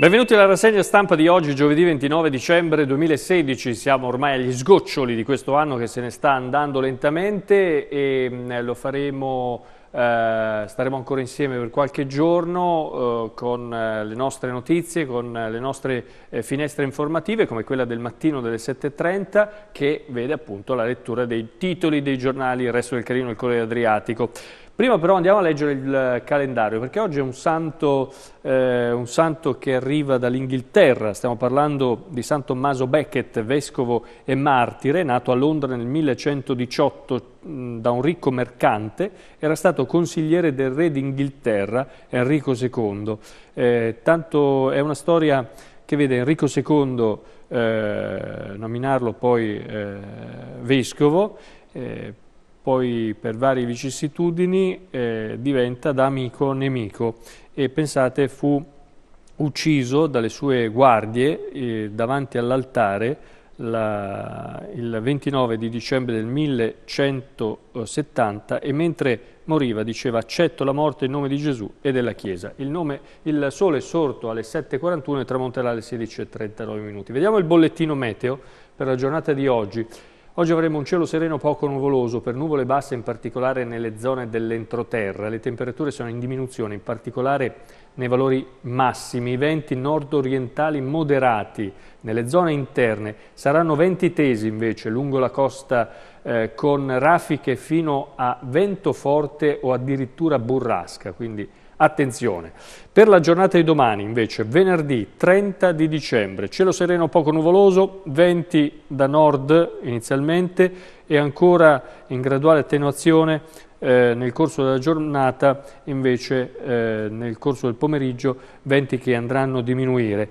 Benvenuti alla rassegna stampa di oggi, giovedì 29 dicembre 2016. Siamo ormai agli sgoccioli di questo anno che se ne sta andando lentamente e mm, lo faremo, eh, staremo ancora insieme per qualche giorno eh, con eh, le nostre notizie, con eh, le nostre eh, finestre informative come quella del mattino delle 7.30 che vede appunto la lettura dei titoli dei giornali, il resto del Carino e il Corriere Adriatico. Prima però andiamo a leggere il eh, calendario, perché oggi è un santo, eh, un santo che arriva dall'Inghilterra, stiamo parlando di San Tommaso Becket, vescovo e martire, nato a Londra nel 1118 mh, da un ricco mercante, era stato consigliere del re d'Inghilterra Enrico II. Eh, tanto è una storia che vede Enrico II eh, nominarlo poi eh, vescovo, eh, poi per varie vicissitudini eh, diventa da amico nemico e pensate fu ucciso dalle sue guardie eh, davanti all'altare il 29 di dicembre del 1170 e mentre moriva diceva accetto la morte in nome di Gesù e della Chiesa. Il, nome, il sole è sorto alle 7.41 e tramonterà alle 16.39 minuti. Vediamo il bollettino meteo per la giornata di oggi. Oggi avremo un cielo sereno poco nuvoloso, per nuvole basse in particolare nelle zone dell'entroterra. Le temperature sono in diminuzione, in particolare nei valori massimi. I venti nord-orientali moderati nelle zone interne saranno venti tesi invece lungo la costa eh, con raffiche fino a vento forte o addirittura burrasca, quindi Attenzione, per la giornata di domani invece, venerdì 30 di dicembre, cielo sereno poco nuvoloso, venti da nord inizialmente e ancora in graduale attenuazione eh, nel corso della giornata, invece eh, nel corso del pomeriggio venti che andranno a diminuire.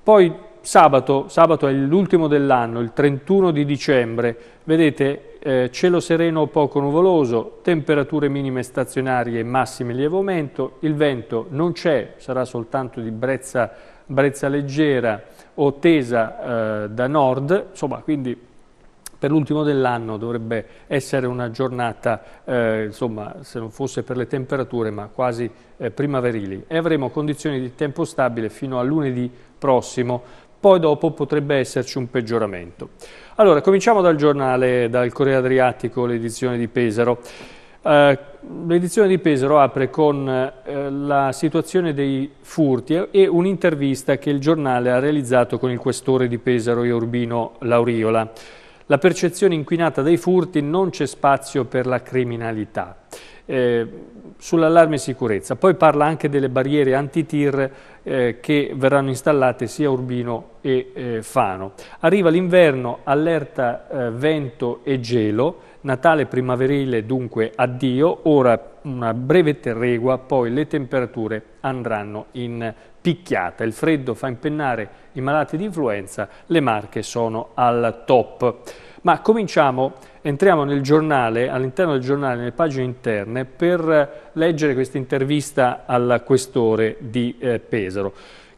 Poi sabato, sabato è l'ultimo dell'anno, il 31 di dicembre, vedete eh, cielo sereno poco nuvoloso, temperature minime stazionarie e massime in lieve aumento, il vento non c'è, sarà soltanto di brezza, brezza leggera o tesa eh, da nord, insomma quindi per l'ultimo dell'anno dovrebbe essere una giornata, eh, insomma, se non fosse per le temperature, ma quasi eh, primaverili. E avremo condizioni di tempo stabile fino a lunedì prossimo poi dopo potrebbe esserci un peggioramento. Allora, cominciamo dal giornale, dal Corriere Adriatico, l'edizione di Pesaro. Eh, l'edizione di Pesaro apre con eh, la situazione dei furti e un'intervista che il giornale ha realizzato con il questore di Pesaro e Urbino Lauriola. La percezione inquinata dei furti non c'è spazio per la criminalità. Eh, sull'allarme sicurezza. Poi parla anche delle barriere anti-tir eh, che verranno installate sia a Urbino e eh, Fano. Arriva l'inverno, allerta eh, vento e gelo, Natale primaverile dunque addio, ora una breve tregua, poi le temperature andranno in picchiata. Il freddo fa impennare i malati di influenza, le marche sono al top. Ma cominciamo, entriamo nel giornale, all'interno del giornale, nelle pagine interne, per leggere questa intervista al questore di eh, Pesaro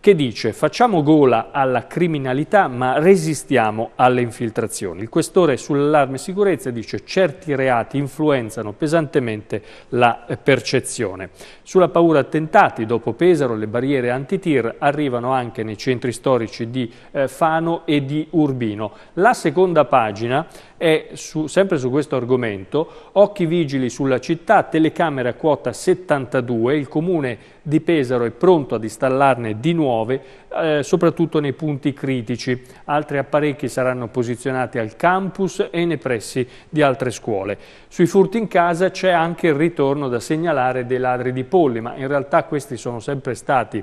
che dice facciamo gola alla criminalità ma resistiamo alle infiltrazioni. Il questore sull'allarme sicurezza dice certi reati influenzano pesantemente la eh, percezione. Sulla paura attentati, dopo Pesaro, le barriere antitir arrivano anche nei centri storici di eh, Fano e di Urbino. La seconda pagina è su, sempre su questo argomento, occhi vigili sulla città, telecamera quota 72, il comune di Pesaro è pronto ad installarne di nuove, eh, soprattutto nei punti critici. Altri apparecchi saranno posizionati al campus e nei pressi di altre scuole. Sui furti in casa c'è anche il ritorno da segnalare dei ladri di polli, ma in realtà questi sono sempre stati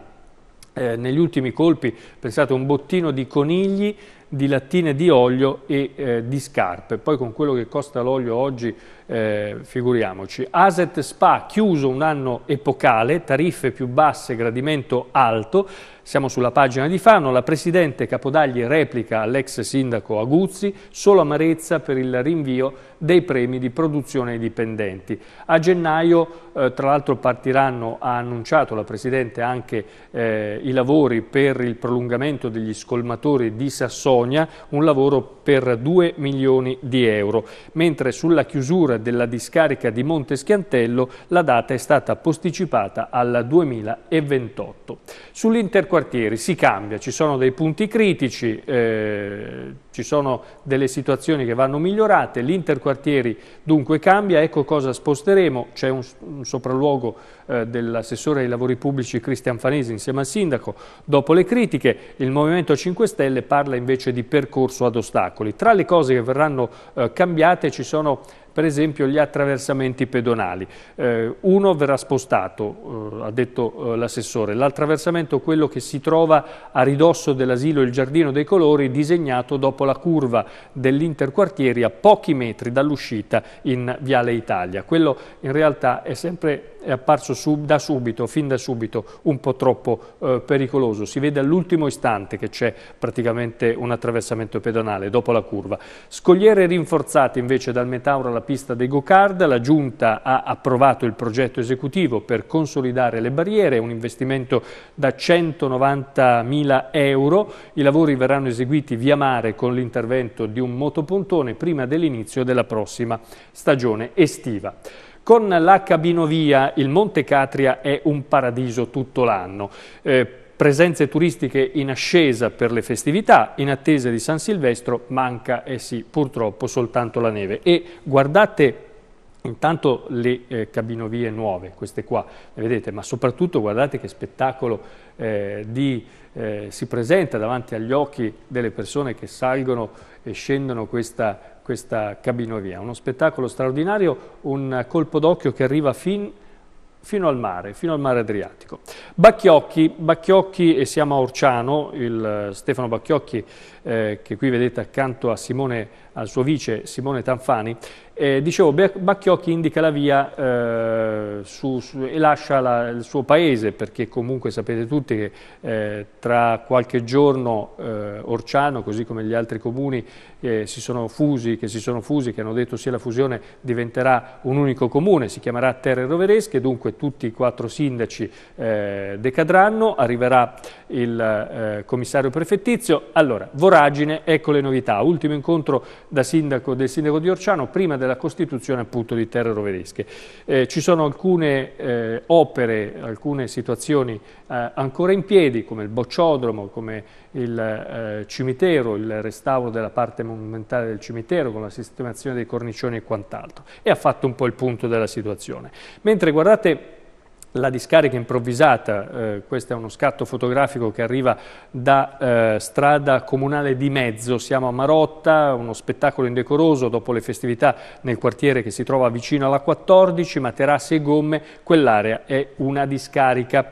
eh, negli ultimi colpi, pensate, un bottino di conigli di lattine di olio e eh, di scarpe. Poi con quello che costa l'olio oggi, eh, figuriamoci. Aset Spa chiuso un anno epocale, tariffe più basse, gradimento alto. Siamo sulla pagina di Fano, la Presidente Capodagli replica all'ex Sindaco Aguzzi, solo amarezza per il rinvio dei premi di produzione ai dipendenti. A gennaio, eh, tra l'altro, partiranno, ha annunciato la Presidente, anche eh, i lavori per il prolungamento degli scolmatori di Sassoia, Bologna, un lavoro per 2 milioni di euro, mentre sulla chiusura della discarica di Monte Schiantello la data è stata posticipata al 2028. Sull'interquartieri si cambia, ci sono dei punti critici, eh, ci sono delle situazioni che vanno migliorate, l'interquartieri dunque cambia, ecco cosa sposteremo, c'è un, un sopralluogo eh, dell'assessore ai lavori pubblici Cristian Fanesi insieme al sindaco. Dopo le critiche il Movimento 5 Stelle parla invece di percorso ad ostacoli. Tra le cose che verranno eh, cambiate ci sono per esempio gli attraversamenti pedonali. Eh, uno verrà spostato, eh, ha detto eh, l'assessore, l'attraversamento quello che si trova a ridosso dell'asilo Il Giardino dei Colori disegnato dopo la curva dell'interquartieri a pochi metri dall'uscita in Viale Italia. Quello in realtà è sempre è apparso sub, da subito, fin da subito, un po' troppo eh, pericoloso. Si vede all'ultimo istante che c'è praticamente un attraversamento pedonale dopo la curva. Scogliere rinforzate invece dal Metauro alla pista dei Gocard, la Giunta ha approvato il progetto esecutivo per consolidare le barriere, un investimento da 190.000 euro. I lavori verranno eseguiti via mare con l'intervento di un motopontone prima dell'inizio della prossima stagione estiva. Con la cabinovia il Monte Catria è un paradiso tutto l'anno. Eh, presenze turistiche in ascesa per le festività, in attesa di San Silvestro manca, eh sì, purtroppo soltanto la neve. E guardate Intanto le eh, cabinovie nuove, queste qua, le vedete, ma soprattutto guardate che spettacolo eh, di, eh, si presenta davanti agli occhi delle persone che salgono e scendono questa questa cabinovia. Uno spettacolo straordinario, un colpo d'occhio che arriva fin fino al mare, fino al mare Adriatico. Bacchiocchi, Bacchiocchi e siamo a Orciano, il eh, Stefano Bacchiocchi eh, che qui vedete accanto a Simone, al suo vice Simone Tanfani, eh, dicevo, Bacchiocchi indica la via eh, su, su, e lascia la, il suo paese, perché comunque sapete tutti che eh, tra qualche giorno eh, Orciano, così come gli altri comuni eh, si sono fusi, che si sono fusi, che hanno detto sia la fusione diventerà un unico comune, si chiamerà Terre Roveresche, dunque tutti i quattro sindaci eh, decadranno, arriverà il commissario prefettizio. Allora, voragine, ecco le novità. Ultimo incontro da sindaco, del sindaco di Orciano, prima della della costituzione appunto di terre roveresche. Eh, ci sono alcune eh, opere, alcune situazioni eh, ancora in piedi come il bocciodromo, come il eh, cimitero, il restauro della parte monumentale del cimitero con la sistemazione dei cornicioni e quant'altro e ha fatto un po' il punto della situazione. Mentre guardate la discarica improvvisata, eh, questo è uno scatto fotografico che arriva da eh, strada comunale di Mezzo, siamo a Marotta, uno spettacolo indecoroso dopo le festività nel quartiere che si trova vicino alla 14, materassi e gomme, quell'area è una discarica.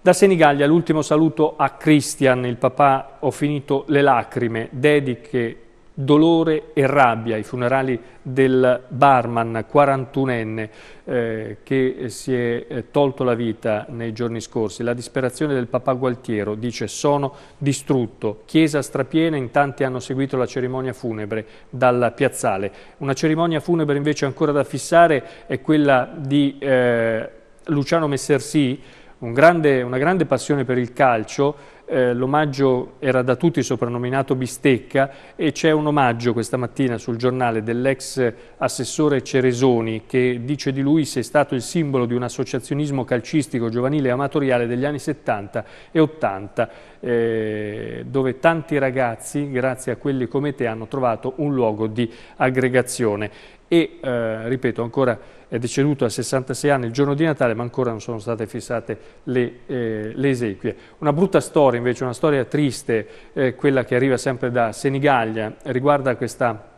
Da Senigallia l'ultimo saluto a Christian, il papà, ho finito le lacrime, dediche dolore e rabbia, i funerali del barman 41enne eh, che si è eh, tolto la vita nei giorni scorsi, la disperazione del papà Gualtiero, dice sono distrutto, chiesa strapiena, in tanti hanno seguito la cerimonia funebre dal piazzale. Una cerimonia funebre invece ancora da fissare è quella di eh, Luciano Messersi, un grande, una grande passione per il calcio, eh, l'omaggio era da tutti soprannominato Bistecca e c'è un omaggio questa mattina sul giornale dell'ex assessore Ceresoni che dice di lui se è stato il simbolo di un associazionismo calcistico giovanile e amatoriale degli anni 70 e 80 eh, dove tanti ragazzi, grazie a quelli come te, hanno trovato un luogo di aggregazione e, eh, ripeto, ancora è deceduto a 66 anni il giorno di Natale, ma ancora non sono state fissate le, eh, le esequie. Una brutta storia invece, una storia triste, eh, quella che arriva sempre da Senigallia, riguarda questa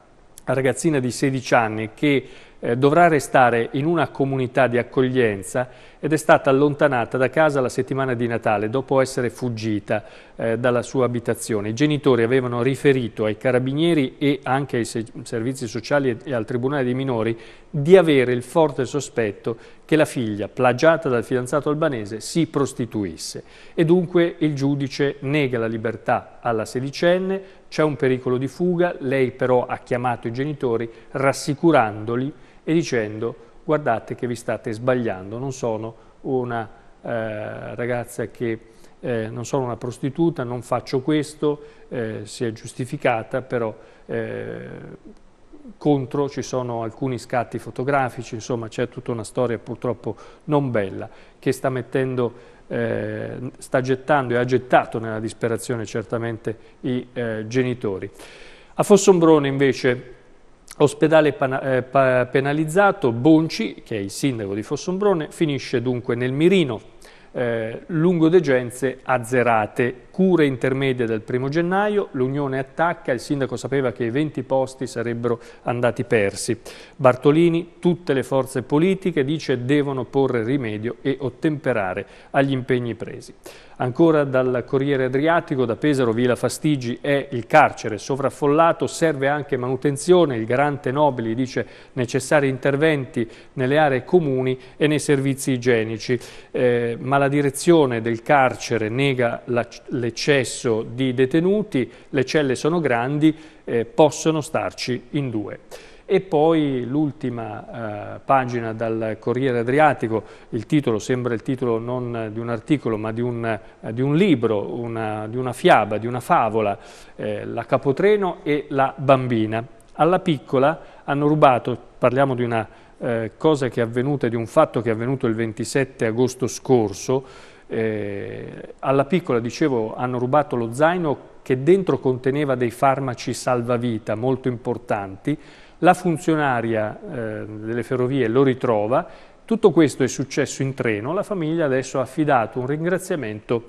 ragazzina di 16 anni che eh, dovrà restare in una comunità di accoglienza ed è stata allontanata da casa la settimana di Natale dopo essere fuggita eh, dalla sua abitazione. I genitori avevano riferito ai carabinieri e anche ai se servizi sociali e al Tribunale dei minori di avere il forte sospetto che la figlia, plagiata dal fidanzato albanese, si prostituisse e dunque il giudice nega la libertà alla sedicenne, c'è un pericolo di fuga, lei però ha chiamato i genitori rassicurandoli e dicendo guardate che vi state sbagliando, non sono una eh, ragazza che eh, non sono una prostituta, non faccio questo, eh, si è giustificata, però eh, contro ci sono alcuni scatti fotografici, insomma c'è tutta una storia purtroppo non bella che sta mettendo eh, sta gettando e ha gettato nella disperazione certamente i eh, genitori. A Fossombrone invece Ospedale eh, penalizzato, Bonci, che è il sindaco di Fossombrone, finisce dunque nel mirino, eh, lungo degenze azzerate cure intermedie del primo gennaio, l'Unione attacca, il sindaco sapeva che i 20 posti sarebbero andati persi. Bartolini, tutte le forze politiche, dice, devono porre rimedio e ottemperare agli impegni presi. Ancora dal Corriere Adriatico, da Pesaro, Villa Fastigi è il carcere sovraffollato, serve anche manutenzione, il garante Nobili dice necessari interventi nelle aree comuni e nei servizi igienici, eh, ma la direzione del carcere nega la, le l'eccesso di detenuti, le celle sono grandi, eh, possono starci in due. E poi l'ultima eh, pagina dal Corriere Adriatico, il titolo sembra il titolo non di un articolo ma di un, eh, di un libro, una, di una fiaba, di una favola, eh, La capotreno e la bambina. Alla piccola hanno rubato, parliamo di una eh, cosa che è avvenuta, di un fatto che è avvenuto il 27 agosto scorso, eh, alla piccola, dicevo, hanno rubato lo zaino che dentro conteneva dei farmaci salvavita molto importanti, la funzionaria eh, delle ferrovie lo ritrova, tutto questo è successo in treno, la famiglia adesso ha affidato un ringraziamento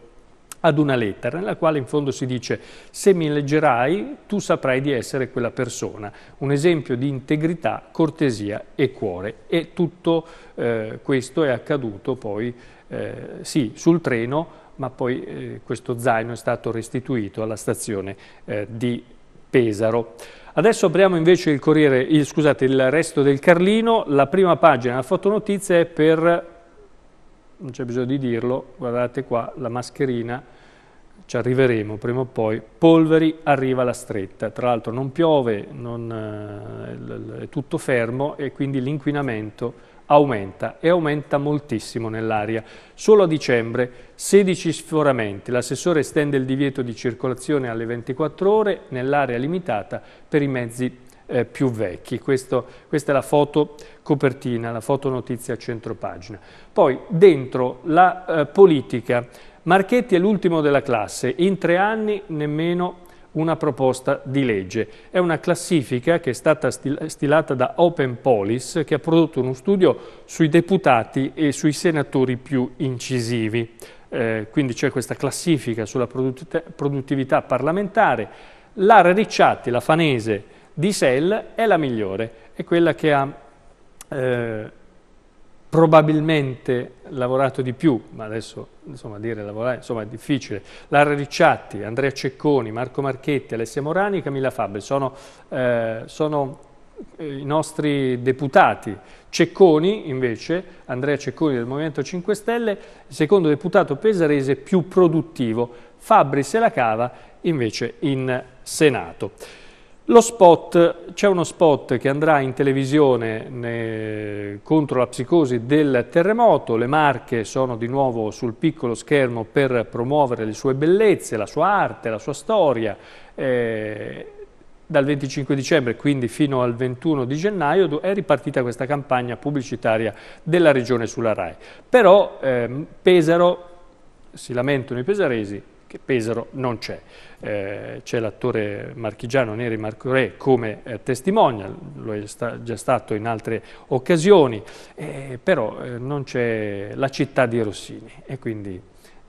ad una lettera nella quale in fondo si dice se mi leggerai tu saprai di essere quella persona, un esempio di integrità, cortesia e cuore e tutto eh, questo è accaduto poi eh, sì, sul treno, ma poi eh, questo zaino è stato restituito alla stazione eh, di Pesaro. Adesso apriamo invece il, corriere, il, scusate, il resto del Carlino, la prima pagina, la fotonotizia è per, non c'è bisogno di dirlo, guardate qua la mascherina, ci arriveremo prima o poi, Polveri arriva la stretta, tra l'altro non piove, non, eh, è tutto fermo e quindi l'inquinamento aumenta e aumenta moltissimo nell'aria. Solo a dicembre 16 sforamenti. L'assessore estende il divieto di circolazione alle 24 ore nell'area limitata per i mezzi eh, più vecchi. Questo, questa è la foto copertina, la foto notizia a centropagina. Poi dentro la eh, politica. Marchetti è l'ultimo della classe, in tre anni nemmeno una proposta di legge. È una classifica che è stata stilata da Open Police che ha prodotto uno studio sui deputati e sui senatori più incisivi. Eh, quindi c'è questa classifica sulla produttività parlamentare. Lara Ricciatti, la fanese di Sell, è la migliore, è quella che ha... Eh, probabilmente lavorato di più, ma adesso insomma, dire lavorare insomma, è difficile, Lara Ricciatti, Andrea Cecconi, Marco Marchetti, Alessia Morani, Camilla Fabbe, sono, eh, sono eh, i nostri deputati. Cecconi, invece, Andrea Cecconi del Movimento 5 Stelle, secondo deputato pesarese più produttivo. Fabri se la cava, invece, in Senato. Lo spot, c'è uno spot che andrà in televisione ne, contro la psicosi del terremoto, le marche sono di nuovo sul piccolo schermo per promuovere le sue bellezze, la sua arte, la sua storia. Eh, dal 25 dicembre, quindi fino al 21 di gennaio, è ripartita questa campagna pubblicitaria della regione sulla RAI. Però ehm, Pesaro, si lamentano i pesaresi, che Pesaro non c'è. Eh, c'è l'attore marchigiano Neri Marco Re come eh, testimonia, lo è sta già stato in altre occasioni, eh, però eh, non c'è la città di Rossini e quindi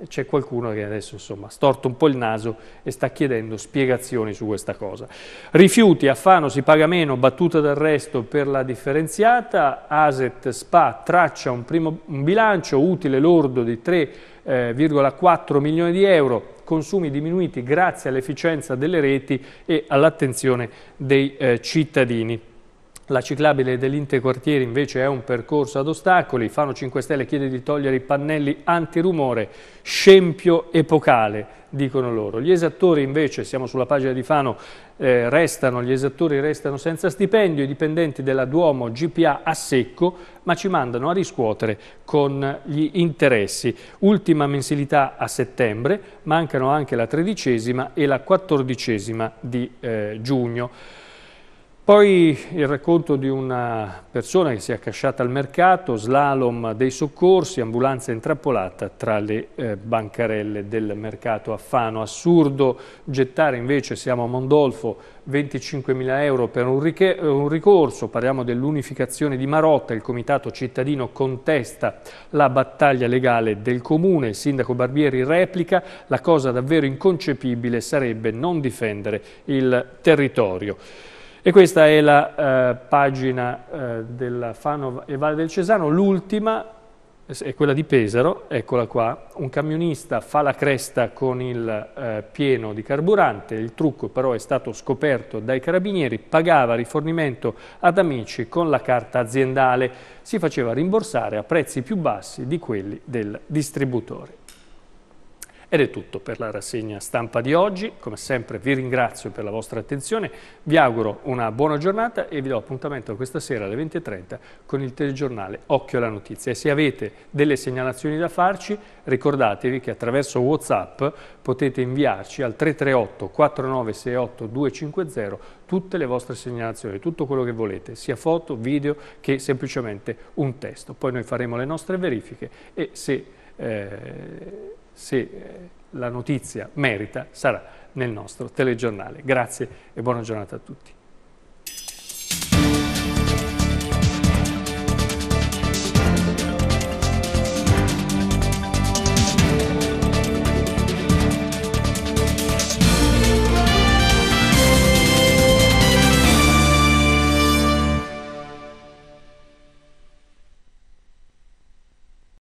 c'è qualcuno che adesso insomma storto un po' il naso e sta chiedendo spiegazioni su questa cosa. Rifiuti, Affano si paga meno, battuta d'arresto per la differenziata, Aset Spa traccia un, primo, un bilancio utile lordo di 3,4 eh, milioni di euro, consumi diminuiti grazie all'efficienza delle reti e all'attenzione dei eh, cittadini. La ciclabile dell'Intequartiere invece è un percorso ad ostacoli. Fano 5 Stelle chiede di togliere i pannelli antirumore, scempio epocale, dicono loro. Gli esattori invece, siamo sulla pagina di Fano, eh, restano, gli esattori restano senza stipendio, i dipendenti della Duomo GPA a secco, ma ci mandano a riscuotere con gli interessi. Ultima mensilità a settembre, mancano anche la tredicesima e la quattordicesima di eh, giugno. Poi il racconto di una persona che si è accasciata al mercato, slalom dei soccorsi, ambulanza intrappolata tra le eh, bancarelle del mercato a Fano. Assurdo gettare invece, siamo a Mondolfo, 25.000 euro per un, un ricorso. Parliamo dell'unificazione di Marotta, il comitato cittadino contesta la battaglia legale del comune. Il sindaco Barbieri replica, la cosa davvero inconcepibile sarebbe non difendere il territorio. E questa è la eh, pagina eh, della Fano e Valle del Cesano, l'ultima è quella di Pesaro, eccola qua, un camionista fa la cresta con il eh, pieno di carburante, il trucco però è stato scoperto dai carabinieri, pagava rifornimento ad amici con la carta aziendale, si faceva rimborsare a prezzi più bassi di quelli del distributore. Ed è tutto per la rassegna stampa di oggi, come sempre vi ringrazio per la vostra attenzione, vi auguro una buona giornata e vi do appuntamento questa sera alle 20.30 con il telegiornale Occhio alla Notizia. E se avete delle segnalazioni da farci ricordatevi che attraverso Whatsapp potete inviarci al 338 4968 250 tutte le vostre segnalazioni, tutto quello che volete, sia foto, video che semplicemente un testo. Poi noi faremo le nostre verifiche e se... Eh, se eh, la notizia merita sarà nel nostro telegiornale. Grazie e buona giornata a tutti.